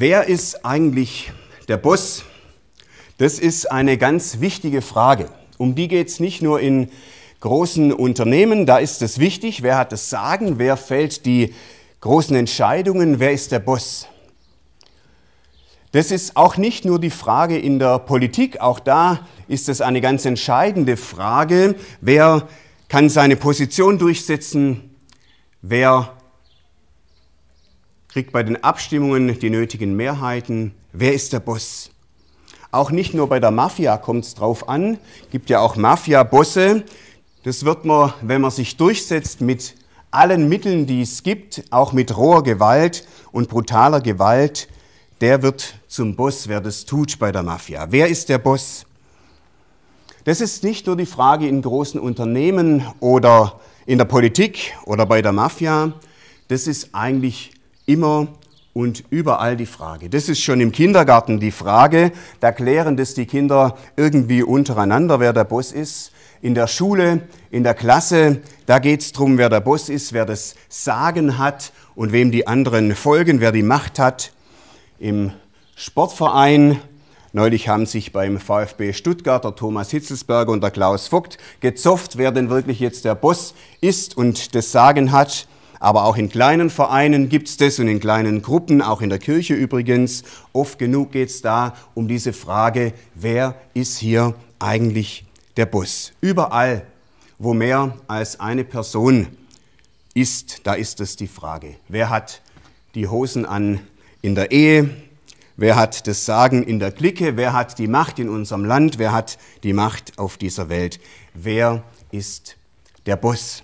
Wer ist eigentlich der Boss? Das ist eine ganz wichtige Frage. Um die geht es nicht nur in großen Unternehmen, da ist es wichtig, wer hat das Sagen, wer fällt die großen Entscheidungen, wer ist der Boss? Das ist auch nicht nur die Frage in der Politik, auch da ist es eine ganz entscheidende Frage, wer kann seine Position durchsetzen, wer kriegt bei den Abstimmungen die nötigen Mehrheiten. Wer ist der Boss? Auch nicht nur bei der Mafia kommt es drauf an, gibt ja auch Mafia-Bosse. Das wird man, wenn man sich durchsetzt, mit allen Mitteln, die es gibt, auch mit roher Gewalt und brutaler Gewalt, der wird zum Boss, wer das tut bei der Mafia. Wer ist der Boss? Das ist nicht nur die Frage in großen Unternehmen oder in der Politik oder bei der Mafia. Das ist eigentlich immer und überall die Frage. Das ist schon im Kindergarten die Frage. Da klären das die Kinder irgendwie untereinander, wer der Boss ist. In der Schule, in der Klasse, da geht es darum, wer der Boss ist, wer das Sagen hat und wem die anderen folgen, wer die Macht hat. Im Sportverein, Neulich haben sich beim VfB Stuttgart der Thomas Hitzelsberger und der Klaus Vogt gezofft, wer denn wirklich jetzt der Boss ist und das Sagen hat. Aber auch in kleinen Vereinen gibt es das und in kleinen Gruppen, auch in der Kirche übrigens. Oft genug geht es da um diese Frage, wer ist hier eigentlich der Boss? Überall, wo mehr als eine Person ist, da ist es die Frage, wer hat die Hosen an in der Ehe? Wer hat das Sagen in der Clique? Wer hat die Macht in unserem Land? Wer hat die Macht auf dieser Welt? Wer ist der Boss?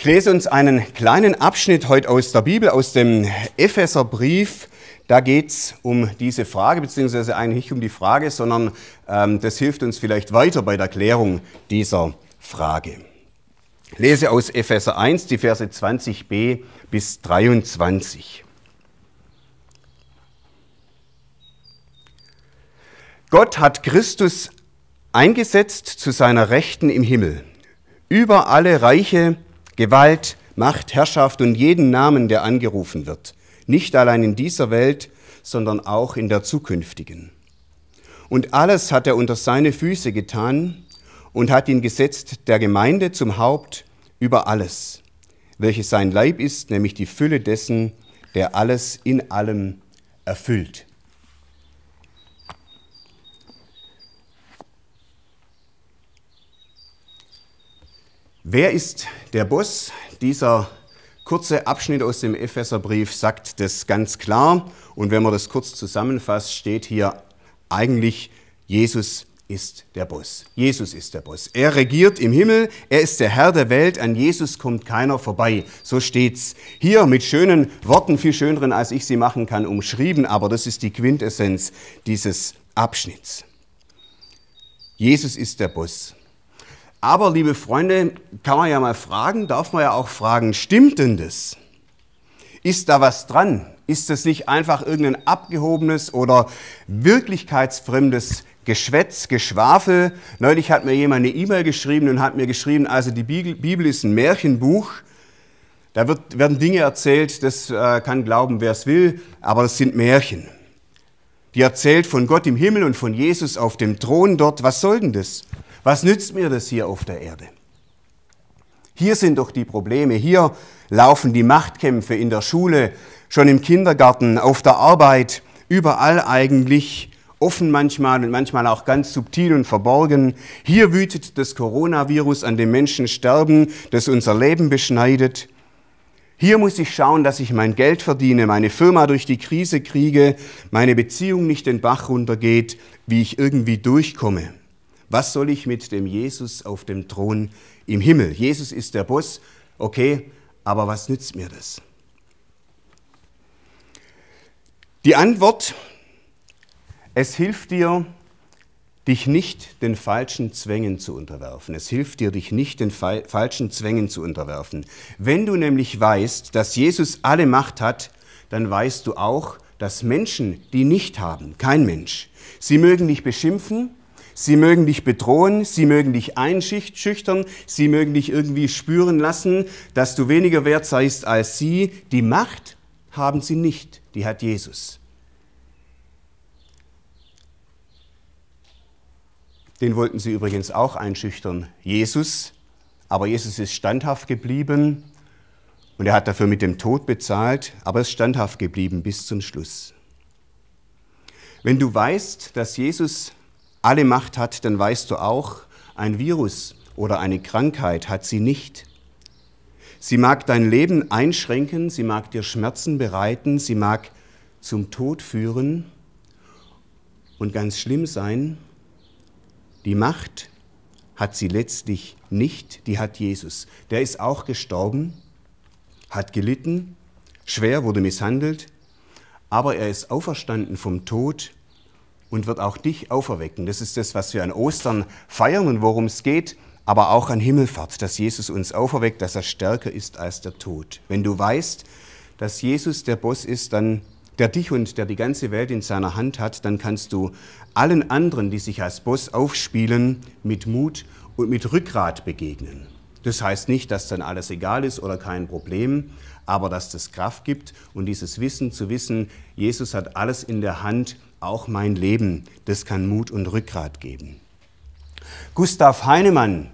Ich lese uns einen kleinen Abschnitt heute aus der Bibel, aus dem Epheserbrief. Da geht es um diese Frage, beziehungsweise eigentlich nicht um die Frage, sondern ähm, das hilft uns vielleicht weiter bei der Klärung dieser Frage. Ich lese aus Epheser 1 die Verse 20b bis 23. Gott hat Christus eingesetzt zu seiner Rechten im Himmel, über alle Reiche, Gewalt, Macht, Herrschaft und jeden Namen, der angerufen wird, nicht allein in dieser Welt, sondern auch in der zukünftigen. Und alles hat er unter seine Füße getan und hat ihn gesetzt der Gemeinde zum Haupt über alles, welches sein Leib ist, nämlich die Fülle dessen, der alles in allem erfüllt. Wer ist der Boss? Dieser kurze Abschnitt aus dem Epheserbrief sagt das ganz klar. Und wenn man das kurz zusammenfasst, steht hier eigentlich, Jesus ist der Boss. Jesus ist der Boss. Er regiert im Himmel, er ist der Herr der Welt, an Jesus kommt keiner vorbei. So steht's hier mit schönen Worten, viel schöneren, als ich sie machen kann, umschrieben, aber das ist die Quintessenz dieses Abschnitts. Jesus ist der Boss. Aber, liebe Freunde, kann man ja mal fragen, darf man ja auch fragen, stimmt denn das? Ist da was dran? Ist das nicht einfach irgendein abgehobenes oder wirklichkeitsfremdes Geschwätz, Geschwafel? Neulich hat mir jemand eine E-Mail geschrieben und hat mir geschrieben, also die Bibel ist ein Märchenbuch. Da wird, werden Dinge erzählt, das äh, kann glauben, wer es will, aber das sind Märchen. Die erzählt von Gott im Himmel und von Jesus auf dem Thron dort. Was soll denn das? Was nützt mir das hier auf der Erde? Hier sind doch die Probleme, hier laufen die Machtkämpfe in der Schule, schon im Kindergarten, auf der Arbeit, überall eigentlich, offen manchmal und manchmal auch ganz subtil und verborgen. Hier wütet das Coronavirus an dem Menschen sterben, das unser Leben beschneidet. Hier muss ich schauen, dass ich mein Geld verdiene, meine Firma durch die Krise kriege, meine Beziehung nicht den Bach runtergeht, wie ich irgendwie durchkomme was soll ich mit dem Jesus auf dem Thron im Himmel? Jesus ist der Boss, okay, aber was nützt mir das? Die Antwort, es hilft dir, dich nicht den falschen Zwängen zu unterwerfen. Es hilft dir, dich nicht den falschen Zwängen zu unterwerfen. Wenn du nämlich weißt, dass Jesus alle Macht hat, dann weißt du auch, dass Menschen, die nicht haben, kein Mensch, sie mögen dich beschimpfen, Sie mögen dich bedrohen, sie mögen dich einschüchtern, sie mögen dich irgendwie spüren lassen, dass du weniger wert seist als sie. Die Macht haben sie nicht, die hat Jesus. Den wollten sie übrigens auch einschüchtern, Jesus. Aber Jesus ist standhaft geblieben und er hat dafür mit dem Tod bezahlt, aber ist standhaft geblieben bis zum Schluss. Wenn du weißt, dass Jesus alle Macht hat, dann weißt du auch, ein Virus oder eine Krankheit hat sie nicht. Sie mag dein Leben einschränken, sie mag dir Schmerzen bereiten, sie mag zum Tod führen und ganz schlimm sein. Die Macht hat sie letztlich nicht, die hat Jesus. Der ist auch gestorben, hat gelitten, schwer wurde misshandelt, aber er ist auferstanden vom Tod und wird auch dich auferwecken. Das ist das, was wir an Ostern feiern und worum es geht, aber auch an Himmelfahrt, dass Jesus uns auferweckt, dass er stärker ist als der Tod. Wenn du weißt, dass Jesus der Boss ist, dann der dich und der die ganze Welt in seiner Hand hat, dann kannst du allen anderen, die sich als Boss aufspielen, mit Mut und mit Rückgrat begegnen. Das heißt nicht, dass dann alles egal ist oder kein Problem, aber dass das Kraft gibt und dieses Wissen zu wissen, Jesus hat alles in der Hand, auch mein Leben, das kann Mut und Rückgrat geben. Gustav Heinemann,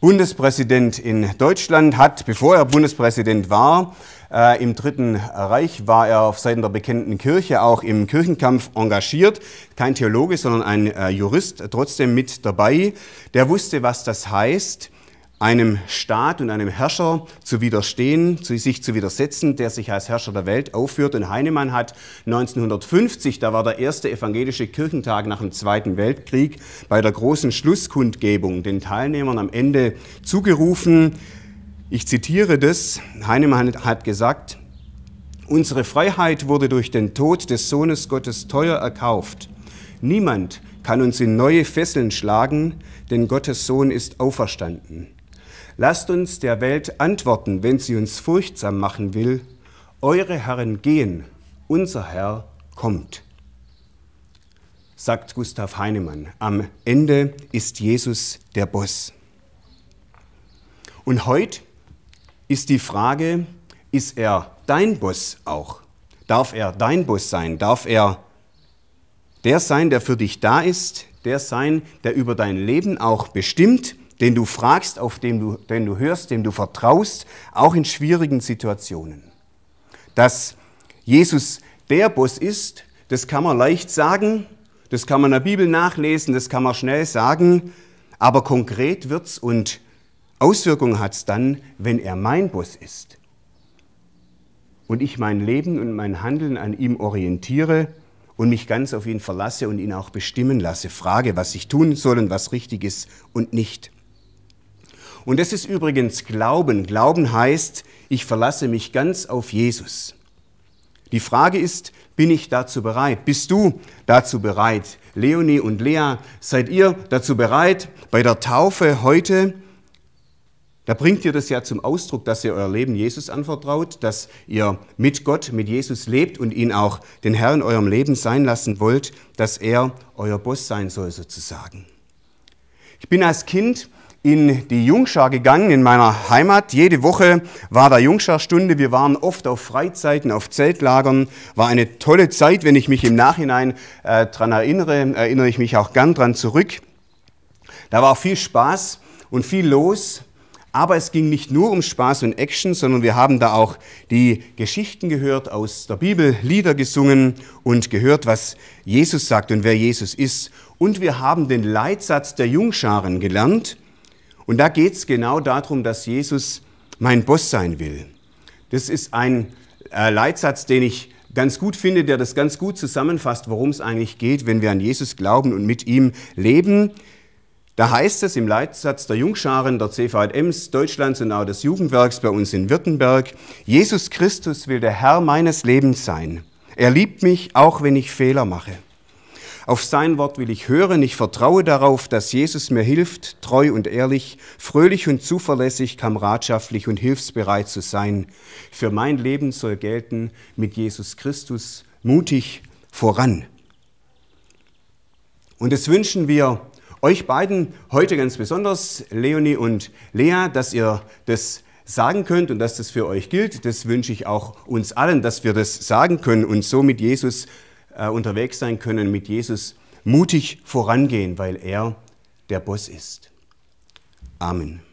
Bundespräsident in Deutschland, hat, bevor er Bundespräsident war, äh, im Dritten Reich war er auf Seiten der bekennenden Kirche auch im Kirchenkampf engagiert. Kein Theologe, sondern ein äh, Jurist, trotzdem mit dabei. Der wusste, was das heißt, einem Staat und einem Herrscher zu widerstehen, zu sich zu widersetzen, der sich als Herrscher der Welt aufführt. Und Heinemann hat 1950, da war der erste evangelische Kirchentag nach dem Zweiten Weltkrieg, bei der großen Schlusskundgebung den Teilnehmern am Ende zugerufen, ich zitiere das, Heinemann hat gesagt, unsere Freiheit wurde durch den Tod des Sohnes Gottes teuer erkauft. Niemand kann uns in neue Fesseln schlagen, denn Gottes Sohn ist auferstanden. Lasst uns der Welt antworten, wenn sie uns furchtsam machen will. Eure Herren gehen, unser Herr kommt. Sagt Gustav Heinemann, am Ende ist Jesus der Boss. Und heute ist die Frage, ist er dein Boss auch? Darf er dein Boss sein? Darf er der sein, der für dich da ist? Der sein, der über dein Leben auch bestimmt? den du fragst, auf den du, den du hörst, dem du vertraust, auch in schwierigen Situationen. Dass Jesus der Boss ist, das kann man leicht sagen, das kann man in der Bibel nachlesen, das kann man schnell sagen, aber konkret wird es und Auswirkungen hat es dann, wenn er mein Boss ist. Und ich mein Leben und mein Handeln an ihm orientiere und mich ganz auf ihn verlasse und ihn auch bestimmen lasse, frage, was ich tun soll und was richtig ist und nicht. Und das ist übrigens Glauben. Glauben heißt, ich verlasse mich ganz auf Jesus. Die Frage ist, bin ich dazu bereit? Bist du dazu bereit? Leonie und Lea, seid ihr dazu bereit? Bei der Taufe heute, da bringt ihr das ja zum Ausdruck, dass ihr euer Leben Jesus anvertraut, dass ihr mit Gott, mit Jesus lebt und ihn auch den Herrn in eurem Leben sein lassen wollt, dass er euer Boss sein soll sozusagen. Ich bin als Kind in die Jungschar gegangen, in meiner Heimat. Jede Woche war da Jungscharstunde. Wir waren oft auf Freizeiten, auf Zeltlagern. War eine tolle Zeit, wenn ich mich im Nachhinein äh, daran erinnere, erinnere ich mich auch gern dran zurück. Da war viel Spaß und viel los. Aber es ging nicht nur um Spaß und Action, sondern wir haben da auch die Geschichten gehört aus der Bibel, Lieder gesungen und gehört, was Jesus sagt und wer Jesus ist. Und wir haben den Leitsatz der Jungscharen gelernt. Und da geht es genau darum, dass Jesus mein Boss sein will. Das ist ein äh, Leitsatz, den ich ganz gut finde, der das ganz gut zusammenfasst, worum es eigentlich geht, wenn wir an Jesus glauben und mit ihm leben. Da heißt es im Leitsatz der Jungscharen der CVMs Deutschlands und auch des Jugendwerks bei uns in Württemberg, Jesus Christus will der Herr meines Lebens sein. Er liebt mich, auch wenn ich Fehler mache. Auf sein Wort will ich hören. Ich vertraue darauf, dass Jesus mir hilft, treu und ehrlich, fröhlich und zuverlässig, kameradschaftlich und hilfsbereit zu sein. Für mein Leben soll gelten, mit Jesus Christus mutig voran. Und das wünschen wir euch beiden heute ganz besonders, Leonie und Lea, dass ihr das sagen könnt und dass das für euch gilt. Das wünsche ich auch uns allen, dass wir das sagen können und so mit Jesus äh, unterwegs sein können, mit Jesus mutig vorangehen, weil er der Boss ist. Amen.